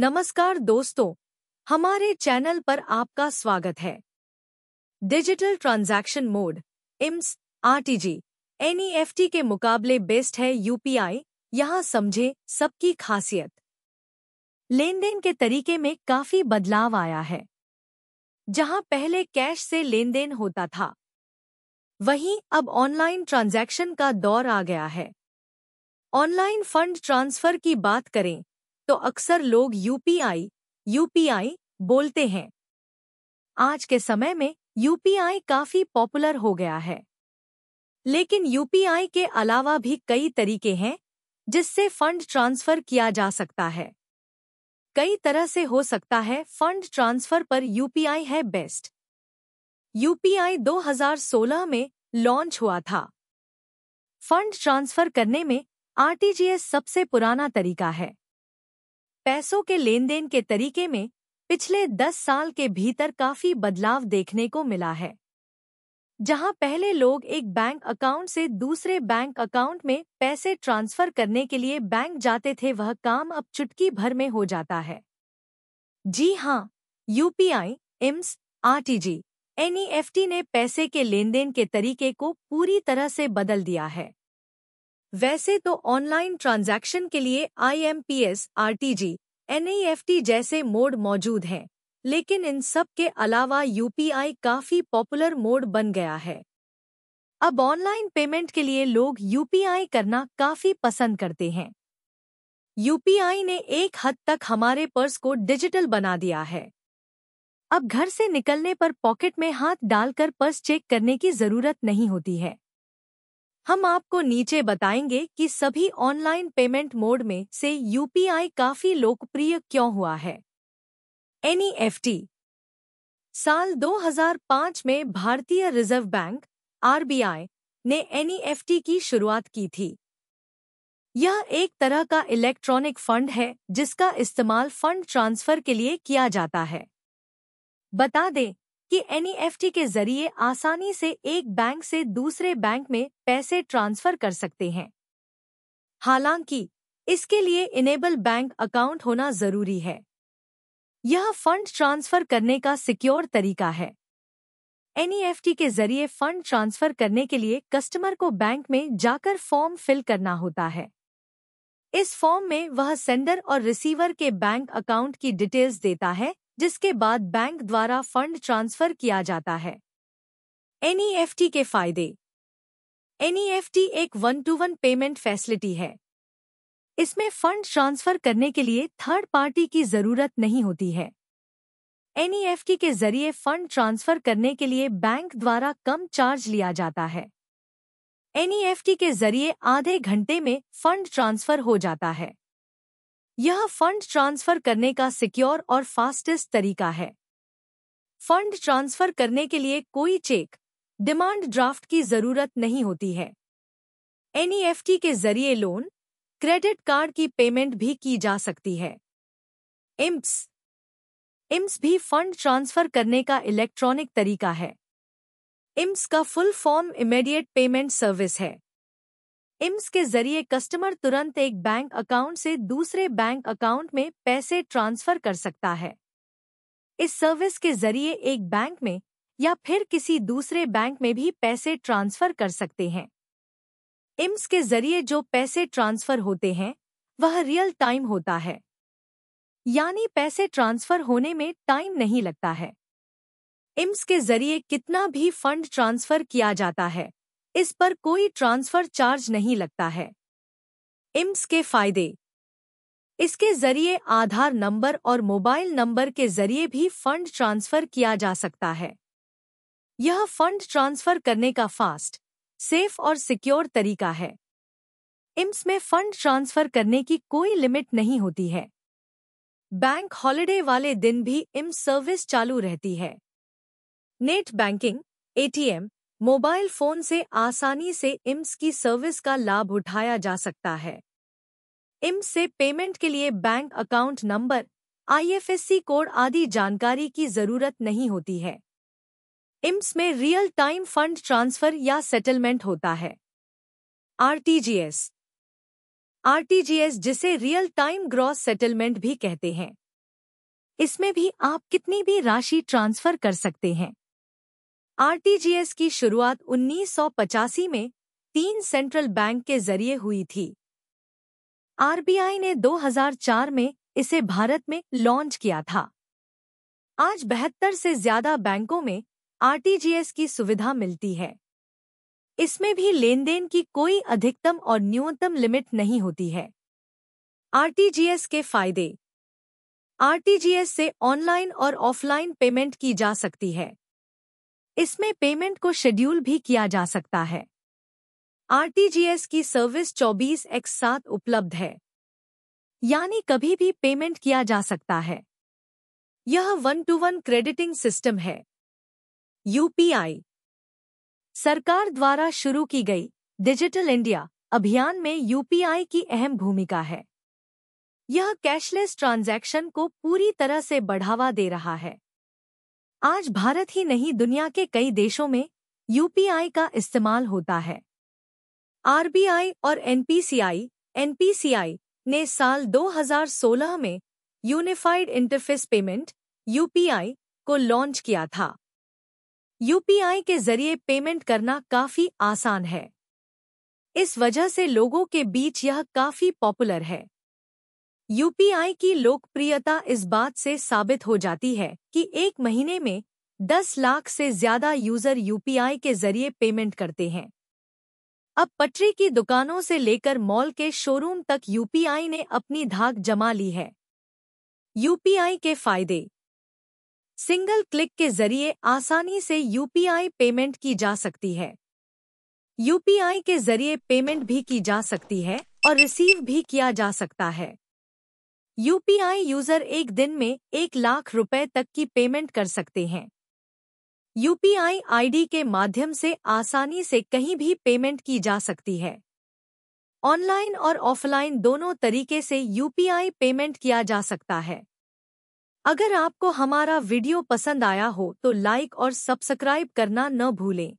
नमस्कार दोस्तों हमारे चैनल पर आपका स्वागत है digital transaction mode IMPS RTG NEFT के मुकाबले बेस्ट है यूपीआई यहाँ समझे सबकी खासियत लेनदेन के तरीके में काफी बदलाव आया है जहां पहले कैश से लेनदेन होता था वहीं अब ऑनलाइन ट्रांजैक्शन का दौर आ गया है ऑनलाइन फंड ट्रांसफर की बात करें तो अक्सर लोग यूपीआई यूपीआई बोलते हैं आज के समय में यूपीआई काफी पॉपुलर हो गया है लेकिन यूपीआई के अलावा भी कई तरीके हैं जिससे फंड ट्रांसफर किया जा सकता है कई तरह से हो सकता है फंड ट्रांसफर पर यूपीआई है बेस्ट यूपीआई 2016 में लॉन्च हुआ था फंड ट्रांसफर करने में आरटीजीएस सबसे पुराना तरीका है पैसों के लेन देन के तरीके में पिछले दस साल के भीतर काफी बदलाव देखने को मिला है जहां पहले लोग एक बैंक अकाउंट से दूसरे बैंक अकाउंट में पैसे ट्रांसफर करने के लिए बैंक जाते थे वह काम अब चुटकी भर में हो जाता है जी हाँ यूपीआई एम्स आरटीजी एनईएफटी ने पैसे के लेन देन के तरीके को पूरी तरह से बदल दिया है वैसे तो ऑनलाइन ट्रांजैक्शन के लिए आईएमपीएस आरटीजी एन जैसे मोड मौजूद हैं लेकिन इन सब के अलावा यूपीआई काफ़ी पॉपुलर मोड बन गया है अब ऑनलाइन पेमेंट के लिए लोग यूपीआई करना काफ़ी पसंद करते हैं यूपीआई ने एक हद तक हमारे पर्स को डिजिटल बना दिया है अब घर से निकलने पर पॉकेट में हाथ डालकर पर्स चेक करने की जरूरत नहीं होती है हम आपको नीचे बताएंगे कि सभी ऑनलाइन पेमेंट मोड में से यूपीआई काफी लोकप्रिय क्यों हुआ है एनई साल 2005 में भारतीय रिजर्व बैंक आरबीआई ने एनईएफटी की शुरुआत की थी यह एक तरह का इलेक्ट्रॉनिक फंड है जिसका इस्तेमाल फंड ट्रांसफर के लिए किया जाता है बता दें कि एन e के जरिए आसानी से एक बैंक से दूसरे बैंक में पैसे ट्रांसफर कर सकते हैं हालांकि इसके लिए इनेबल बैंक अकाउंट होना जरूरी है यह फंड ट्रांसफर करने का सिक्योर तरीका है एन e के जरिए फंड ट्रांसफर करने के लिए कस्टमर को बैंक में जाकर फॉर्म फिल करना होता है इस फॉर्म में वह सेंडर और रिसीवर के बैंक अकाउंट की डिटेल्स देता है जिसके बाद बैंक द्वारा फंड ट्रांसफर किया जाता है एनईएफटी e के फायदे एनईएफटी e एक one to one payment facility है इसमें फंड ट्रांसफर करने के लिए थर्ड पार्टी की जरूरत नहीं होती है एनईएफटी e के जरिए फंड ट्रांसफर करने के लिए बैंक द्वारा कम चार्ज लिया जाता है एनईएफटी के जरिए आधे घंटे में फंड ट्रांसफर हो जाता है यह फंड ट्रांसफर करने का सिक्योर और फास्टेस्ट तरीका है फंड ट्रांसफर करने के लिए कोई चेक डिमांड ड्राफ्ट की जरूरत नहीं होती है एनईएफटी e के जरिए लोन क्रेडिट कार्ड की पेमेंट भी की जा सकती है इम्स इम्स भी फंड ट्रांसफर करने का इलेक्ट्रॉनिक तरीका है इम्स का full form immediate payment service है इम्स के जरिए कस्टमर तुरंत एक बैंक अकाउंट से दूसरे बैंक अकाउंट में पैसे ट्रांसफर कर सकता है इस सर्विस के जरिए एक बैंक में या फिर किसी दूसरे बैंक में भी पैसे ट्रांसफर कर सकते हैं इम्स के जरिए जो पैसे ट्रांसफर होते हैं वह रियल टाइम होता है यानी पैसे ट्रांसफर होने में टाइम नहीं लगता है इम्स के जरिए कितना भी फंड ट्रांसफर किया जाता है इस पर कोई ट्रांसफर चार्ज नहीं लगता है इम्स के फायदे इसके जरिए आधार नंबर और मोबाइल नंबर के जरिए भी फंड ट्रांसफर किया जा सकता है यह फंड ट्रांसफर करने का फास्ट सेफ और सिक्योर तरीका है इम्स में फंड ट्रांसफर करने की कोई लिमिट नहीं होती है बैंक हॉलिडे वाले दिन भी इम्स सर्विस चालू रहती है net banking ATM mobile phone से आसानी से इम्स की सर्विस का लाभ उठाया जा सकता है इम्स से पेमेंट के लिए bank account number IFSC code आदि जानकारी की जरूरत नहीं होती है इम्स में रियल टाइम फंड ट्रांसफर या सेटलमेंट होता है आरटीजीएस आरटीजीएस जिसे रियल टाइम ग्रॉस सेटलमेंट भी कहते हैं इसमें भी आप कितनी भी राशि ट्रांसफर कर सकते हैं आरटीजीएस की शुरुआत उन्नीस में तीन सेंट्रल बैंक के जरिए हुई थी आरबीआई ने 2004 में इसे भारत में लॉन्च किया था आज बहत्तर से ज्यादा बैंकों में आरटीजीएस की सुविधा मिलती है इसमें भी लेन देन की कोई अधिकतम और न्यूनतम लिमिट नहीं होती है आरटीजीएस के फायदे आरटीजीएस से ऑनलाइन और ऑफलाइन पेमेंट की जा सकती है इसमें पेमेंट को शेड्यूल भी किया जा सकता है आरटीजीएस की सर्विस चौबीस एक्स सात उपलब्ध है यानी कभी भी पेमेंट किया जा सकता है यह one to one crediting system है यूपीआई सरकार द्वारा शुरू की गई डिजिटल इंडिया अभियान में यूपीआई की अहम भूमिका है यह कैशलेस ट्रांजैक्शन को पूरी तरह से बढ़ावा दे रहा है आज भारत ही नहीं दुनिया के कई देशों में यूपीआई का इस्तेमाल होता है आरबीआई और एनपीसीआई एनपीसीआई ने साल 2016 में यूनिफाइड इंटरफेस पेमेंट यूपीआई को लॉन्च किया था यूपीआई के जरिए पेमेंट करना काफी आसान है इस वजह से लोगों के बीच यह काफी पॉपुलर है यूपीआई की लोकप्रियता इस बात से साबित हो जाती है कि एक महीने में 10 लाख से ज्यादा यूजर यूपीआई के जरिए पेमेंट करते हैं अब पटरी की दुकानों से लेकर मॉल के शोरूम तक यूपीआई ने अपनी धाक जमा ली है यूपीआई के फायदे सिंगल क्लिक के जरिए आसानी से यूपीआई पेमेंट की जा सकती है यूपीआई के जरिए पेमेंट भी की जा सकती है और रिसीव भी किया जा सकता है यूपीआई यूजर एक दिन में एक लाख रुपए तक की पेमेंट कर सकते हैं यूपीआई आईडी के माध्यम से आसानी से कहीं भी पेमेंट की जा सकती है ऑनलाइन और ऑफलाइन दोनों तरीके से यूपीआई पेमेंट किया जा सकता है अगर आपको हमारा वीडियो पसंद आया हो तो लाइक और सब्सक्राइब करना न भूलें